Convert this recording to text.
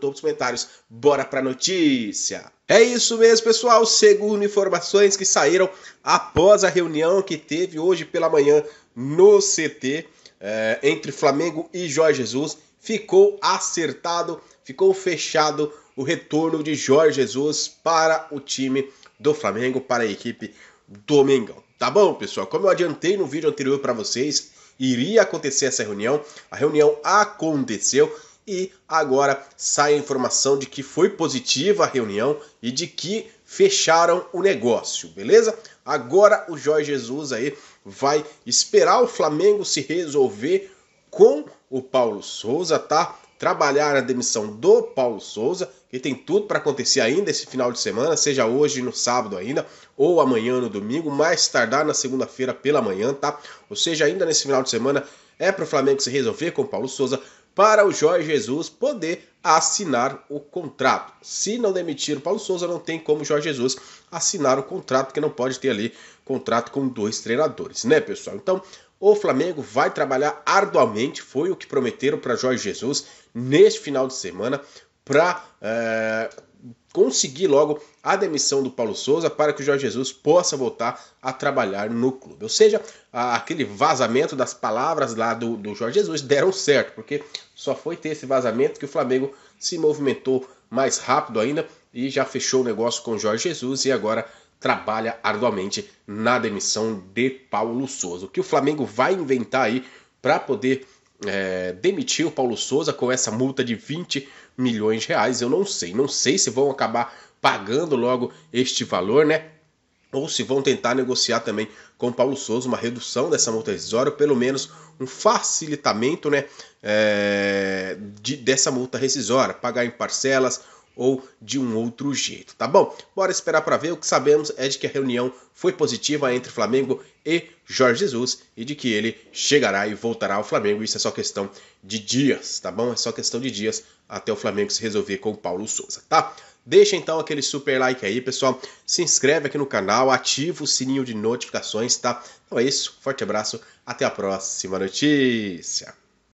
topo dos comentários. Bora pra notícia! É isso mesmo, pessoal. Segundo informações que saíram após a reunião que teve hoje pela manhã no CT é, eh, entre Flamengo e Jorge Jesus, ficou acertado, ficou fechado o retorno de Jorge Jesus para o time do Flamengo, para a equipe do Mengão. Tá bom, pessoal? Como eu adiantei no vídeo anterior para vocês, iria acontecer essa reunião. A reunião aconteceu. E agora sai a informação de que foi positiva a reunião e de que fecharam o negócio, beleza? Agora o Jorge Jesus aí vai esperar o Flamengo se resolver com o Paulo Souza, tá? Trabalhar a demissão do Paulo Souza, que tem tudo para acontecer ainda esse final de semana, seja hoje no sábado ainda, ou amanhã no domingo, mais tardar na segunda-feira pela manhã, tá? Ou seja, ainda nesse final de semana é para o Flamengo se resolver com o Paulo Souza, para o Jorge Jesus poder assinar o contrato. Se não demitir o Paulo Souza, não tem como o Jorge Jesus assinar o contrato, porque não pode ter ali contrato com dois treinadores, né, pessoal? Então, o Flamengo vai trabalhar arduamente, foi o que prometeram para Jorge Jesus neste final de semana, para eh, conseguir logo a demissão do Paulo Souza para que o Jorge Jesus possa voltar a trabalhar no clube. Ou seja, aquele vazamento das palavras lá do, do Jorge Jesus deram certo, porque só foi ter esse vazamento que o Flamengo se movimentou mais rápido ainda e já fechou o negócio com o Jorge Jesus e agora trabalha arduamente na demissão de Paulo Souza. O que o Flamengo vai inventar aí para poder é, demitiu Paulo Souza com essa multa de 20 milhões de reais. Eu não sei, não sei se vão acabar pagando logo este valor, né? Ou se vão tentar negociar também com Paulo Souza uma redução dessa multa rescisória, ou pelo menos um facilitamento né, é, de, dessa multa rescisória, pagar em parcelas ou de um outro jeito, tá bom? Bora esperar para ver. O que sabemos é de que a reunião foi positiva entre Flamengo e Jorge Jesus e de que ele chegará e voltará ao Flamengo. Isso é só questão de dias, tá bom? É só questão de dias até o Flamengo se resolver com o Paulo Souza, tá? Deixa então aquele super like aí, pessoal. Se inscreve aqui no canal, ativa o sininho de notificações, tá? Então é isso. Forte abraço. Até a próxima notícia.